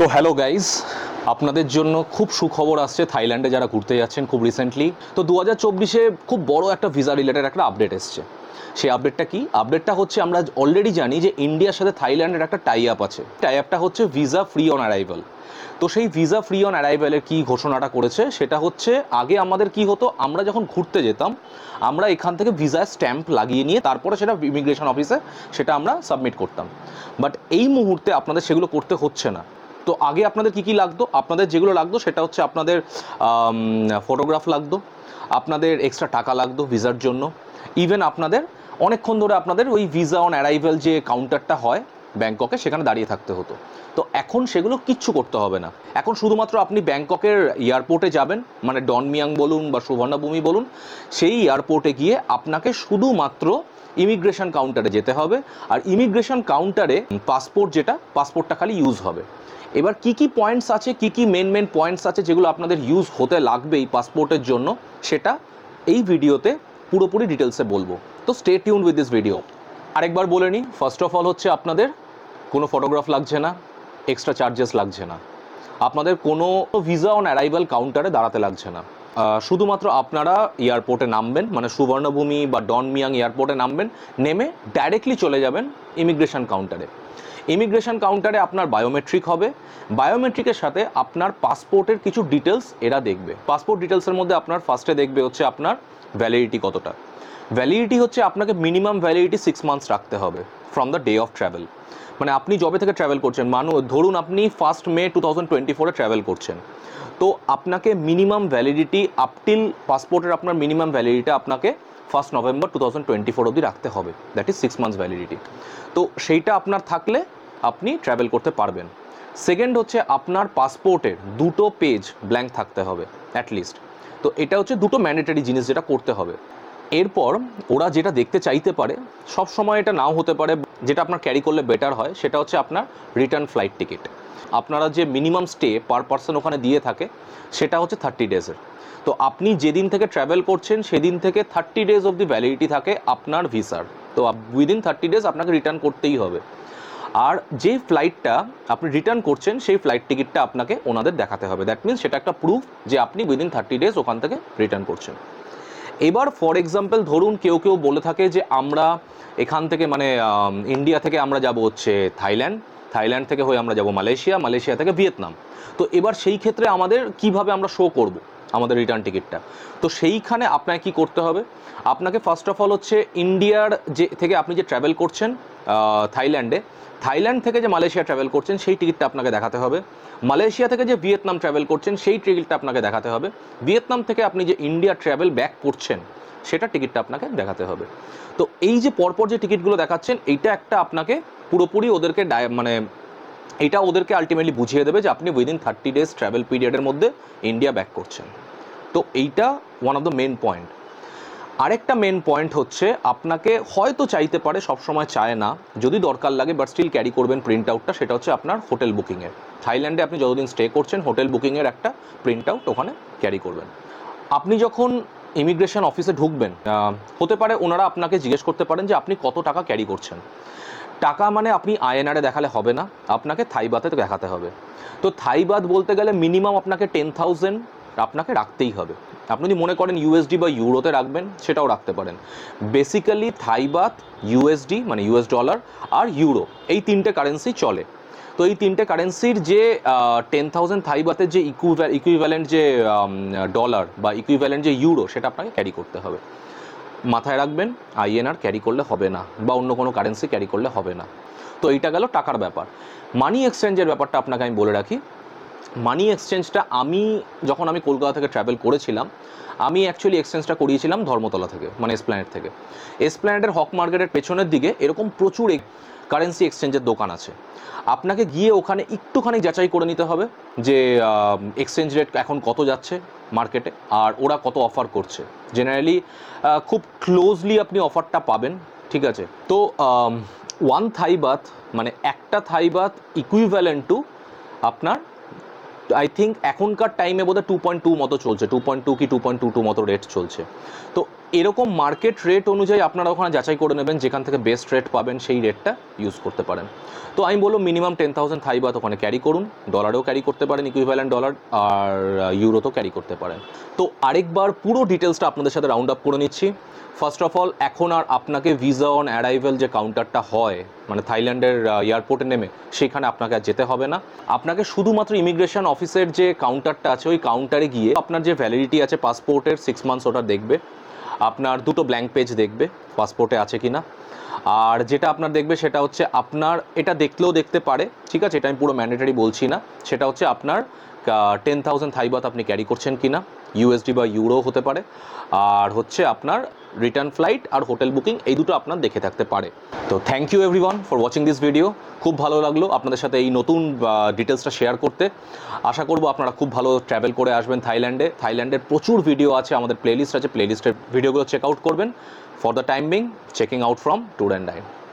তো hello guys আপনাদের জন্য খুব সুখবর আসছে থাইল্যান্ডে যারা ঘুরতে যাচ্ছেন খুব রিসেন্টলি তো দু হাজার চব্বিশে খুব বড় একটা ভিসা রিলেটেড একটা আপডেট এসছে সেই আপডেটটা কি আপডেটটা হচ্ছে আমরা অলরেডি জানি যে ইন্ডিয়ার সাথে থাইল্যান্ডের একটা টাই আপ আছে টাই আপটা হচ্ছে ভিসা ফ্রি অন অ্যারাইভাল তো সেই ভিসা ফ্রি অন অ্যারাইভালের কী ঘোষণাটা করেছে সেটা হচ্ছে আগে আমাদের কি হতো আমরা যখন ঘুরতে যেতাম আমরা এখান থেকে ভিসা স্ট্যাম্প লাগিয়ে নিয়ে তারপরে সেটা ইমিগ্রেশন অফিসে সেটা আমরা সাবমিট করতাম বাট এই মুহূর্তে আপনাদের সেগুলো করতে হচ্ছে না তো আগে আপনাদের কি কি লাগতো আপনাদের যেগুলো লাগতো সেটা হচ্ছে আপনাদের ফটোগ্রাফ লাগতো আপনাদের এক্সট্রা টাকা লাগতো ভিসার জন্য ইভেন আপনাদের অনেকক্ষণ ধরে আপনাদের ওই ভিসা অন অ্যারাইভেল যে কাউন্টারটা হয় ব্যাংককে সেখানে দাঁড়িয়ে থাকতে হতো তো এখন সেগুলো কিচ্ছু করতে হবে না এখন শুধুমাত্র আপনি ব্যাংককের এয়ারপোর্টে যাবেন মানে ডনমিয়াং বলুন বা সুবর্ণভূমি বলুন সেই এয়ারপোর্টে গিয়ে আপনাকে শুধুমাত্র ইমিগ্রেশন কাউন্টারে যেতে হবে আর ইমিগ্রেশন কাউন্টারে পাসপোর্ট যেটা পাসপোর্টটা খালি ইউজ হবে এবার কি কি পয়েন্টস আছে কি কি মেন মেন পয়েন্টস আছে যেগুলো আপনাদের ইউজ হতে লাগবে এই পাসপোর্টের জন্য সেটা এই ভিডিওতে পুরোপুরি ডিটেলসে বলবো তো stay tune with this video আরেকবার বলে নিই ফার্স্ট অফ অল হচ্ছে আপনাদের কোনো ফটোগ্রাফ লাগছে না এক্সট্রা চার্জেস লাগছে না আপনাদের কোনো ভিসা অন অ্যারাইভাল কাউন্টারে দাঁড়াতে লাগছে না শুধুমাত্র আপনারা এয়ারপোর্টে নামবেন মানে সুবর্ণভূমি বা ডন মিয়াং এয়ারপোর্টে নামবেন নেমে ডাইরেক্টলি চলে যাবেন ইমিগ্রেশন কাউন্টারে ইমিগ্রেশন কাউন্টারে আপনার বায়োমেট্রিক হবে বায়োমেট্রিকের সাথে আপনার পাসপোর্টের কিছু ডিটেলস এরা দেখবে পাসপোর্ট ডিটেলসের মধ্যে আপনার ফার্স্টে দেখবে হচ্ছে আপনার ভ্যালিডিটি কতটা ভ্যালিডিটি হচ্ছে আপনাকে মিনিমাম ভ্যালিডিটি সিক্স মান্থস রাখতে হবে from the day of travel মানে আপনি জবে থেকে ট্র্যাভেল করছেন মানু ধরুন আপনি first May two thousand twenty ফোরে ট্রাভেল করছেন তো আপনাকে মিনিমাম ভ্যালিডিটি আপটিল পাসপোর্টের আপনার মিনিমাম ভ্যালিডিটি আপনাকে first November two thousand twenty four অবধি রাখতে হবে that is six months validity তো সেইটা আপনার থাকলে আপনি ট্র্যাভেল করতে পারবেন সেকেন্ড হচ্ছে আপনার পাসপোর্টের দুটো পেজ ব্ল্যাঙ্ক থাকতে হবে অ্যাটলিস্ট তো এটা হচ্ছে দুটো ম্যান্ডেটারি জিনিস যেটা করতে হবে এরপর ওরা যেটা দেখতে চাইতে পারে সব সময় এটা নাও হতে পারে যেটা আপনার ক্যারি করলে বেটার হয় সেটা হচ্ছে আপনার রিটার্ন ফ্লাইট টিকিট আপনারা যে মিনিমাম স্টে পার পার্সন ওখানে দিয়ে থাকে সেটা হচ্ছে থার্টি ডেজের তো আপনি যেদিন থেকে ট্রাভেল করছেন সেদিন থেকে thirty days of the validity থাকে আপনার ভিসার তো উইদিন থার্টি ডেজ আপনাকে রিটার্ন করতেই হবে আর যে ফ্লাইটটা আপনি রিটার্ন করছেন সেই ফ্লাইট টিকিটটা আপনাকে ওনাদের দেখাতে হবে দ্যাট মিনস সেটা একটা প্রুফ যে আপনি উইদিন থার্টি ডেজ ওখান থেকে রিটার্ন করছেন এবার ফর এক্সাম্পল ধরুন কেউ কেউ বলে থাকে যে আমরা এখান থেকে মানে ইন্ডিয়া থেকে আমরা যাব হচ্ছে থাইল্যান্ড থাইল্যান্ড থেকে হয়ে আমরা যাব মালয়েশিয়া মালয়েশিয়া থেকে ভিয়েতনাম তো এবার সেই ক্ষেত্রে আমাদের কিভাবে আমরা শো করবো আমাদের রিটার্ন টিকিটটা তো সেইখানে আপনাকে কি করতে হবে আপনাকে ফার্স্ট অফ অল হচ্ছে ইন্ডিয়ার যে থেকে আপনি যে ট্রাভেল করছেন থাইল্যান্ডে থাইল্যান্ড থেকে যে মালয়েশিয়া ট্রাভেল করছেন সেই টিকিটটা আপনাকে দেখাতে হবে মালয়েশিয়া থেকে যে ভিয়েতনাম ট্রাভেল করছেন সেই টিকিটটা আপনাকে দেখাতে হবে ভিয়েতনাম থেকে আপনি যে ইন্ডিয়া ট্রাভেল ব্যাক করছেন সেটা টিকিটটা আপনাকে দেখাতে হবে তো এই যে পরপর যে টিকিটগুলো দেখাচ্ছেন এইটা একটা আপনাকে পুরোপুরি ওদেরকে মানে এটা ওদেরকে আলটিমেটলি বুঝিয়ে দেবে যে আপনি উইদিন থার্টি ডেজ ট্রাভেল পিরিয়ডের মধ্যে ইন্ডিয়া ব্যাক করছেন তো এইটা one of the main point আরেকটা মেন পয়েন্ট হচ্ছে আপনাকে হয়তো চাইতে পারে সবসময় চায় না যদি দরকার লাগে বাট স্টিল ক্যারি করবেন প্রিন্ট আউটটা সেটা হচ্ছে আপনার হোটেল বুকিংয়ের থাইল্যান্ডে আপনি যতদিন স্টে করছেন হোটেল বুকিংয়ের একটা প্রিন্ট আউট ওখানে ক্যারি করবেন আপনি যখন ইমিগ্রেশন অফিসে ঢুকবেন হতে পারে ওনারা আপনাকে জিজ্ঞেস করতে পারেন যে আপনি কত টাকা ক্যারি করছেন টাকা মানে আপনি আইএনআরে দেখালে হবে না আপনাকে থাইবাতে দেখাতে হবে তো থাইবাদ বলতে গেলে মিনিমাম আপনাকে টেন থাউজেন্ড আপনাকে রাখতেই হবে আপনি যদি মনে করেন ইউএসডি বা ইউরোতে রাখবেন সেটাও রাখতে পারেন বেসিক্যালি থাইবাত ইউএসডি মানে ইউএস ডলার আর ইউরো এই তিনটে কারেন্সি চলে তো এই তিনটে কারেন্সির যে টেন থাউজেন্ড থাইবাতের যে ইকুইভ্যালেন্ট যে ডলার বা ইকুইভ্যালেন্ট যে ইউরো সেটা আপনাকে ক্যারি করতে হবে মাথায় রাখবেন আইএনআর ক্যারি করলে হবে না বা অন্য কোনো কারেন্সি ক্যারি করলে হবে না তো এইটা গেল টাকার ব্যাপার মানি এক্সচেঞ্জের ব্যাপারটা আপনাকে আমি বলে রাখি মানি এক্সচেঞ্জটা আমি যখন আমি কলকাতা থেকে ট্রাভেল করেছিলাম আমি অ্যাকচুয়ালি এক্সচেঞ্জটা করিয়েছিলাম ধর্মতলা থেকে মানে এসপ্ল্যানেট থেকে এসপ্ল্যানেটের হক মার্কেটের পেছনের দিকে এরকম প্রচুর কারেন্সি এক্সচেঞ্জের দোকান আছে আপনাকে গিয়ে ওখানে একটুখানি যাচাই করে নিতে হবে যে এক্সচেঞ্জ রেট এখন কত যাচ্ছে মার্কেটে আর ওরা কত অফার করছে জেনারেলি খুব ক্লোজলি আপনি অফারটা পাবেন ঠিক আছে তো ওয়ান থাইবাত মানে একটা থাইবাত ইকুইভ্যালেন্ট টু আপনার আই থিঙ্ক এখনকার টাইমে বোধহয় টু পয়েন্ট টু মতো চলছে টু পয়েন্ট টু কি টু পয়েন্ট টু টু মতো রেট চলছে তো এরকম মার্কেট রেট অনুযায়ী আপনারা ওখানে যাচাই করে নেবেন যেখান থেকে বেস্ট রেট পাবেন সেই রেটটা ইউজ করতে পারেন তো আমি বলবো মিনিমাম টেন থাউজেন্ড থাই বাত ওখানে ক্যারি করুন ডলারেও ক্যারি করতে পারেন ইকুইভ্যালেন্ট ডলার আর ইউরোতেও ক্যারি করতে পারেন তো আরেকবার পুরো ডিটেলসটা আপনাদের সাথে রাউন্ড আপ করে নিচ্ছি ফার্স্ট অফ অল এখন আর আপনাকে ভিসা অন অ্যারাইভেল যে কাউন্টারটা হয় মানে থাইল্যান্ডের এয়ারপোর্টে নেমে সেখানে আপনাকে আর যেতে হবে না আপনাকে শুধুমাত্র ইমিগ্রেশন অফিসের যে কাউন্টারটা আছে ওই কাউন্টারে গিয়ে আপনার যে ভ্যালিডিটি আছে পাসপোর্টের সিক্স মান্থস ওটা দেখবে আপনার দুটো ব্ল্যাঙ্ক পেজ দেখবে পাসপোর্টে আছে কি না আর যেটা আপনার দেখবে সেটা হচ্ছে আপনার এটা দেখলেও দেখতে পারে ঠিক আছে এটা আমি পুরো ম্যান্ডেটারি বলছি না সেটা হচ্ছে আপনার টেন থাউজেন্ড থাইবাত আপনি ক্যারি করছেন কি না ইউএসডি বা ইউরো হতে পারে আর হচ্ছে আপনার রিটার্ন ফ্লাইট আর হোটেল বুকিং এই দুটো আপনার দেখে থাকতে পারে তো thank you everyone for watching this video খুব ভালো লাগলো আপনাদের সাথে এই নতুন ডিটেলসটা শেয়ার করতে আশা করব আপনারা খুব ভালো ট্র্যাভেল করে আসবেন থাইল্যান্ডে থাইল্যান্ডের প্রচুর ভিডিও আছে আমাদের প্লেলিস্ট আছে প্লেলিস্টের ভিডিওগুলো চেক আউট করবেন for the time being checking out from tour and dine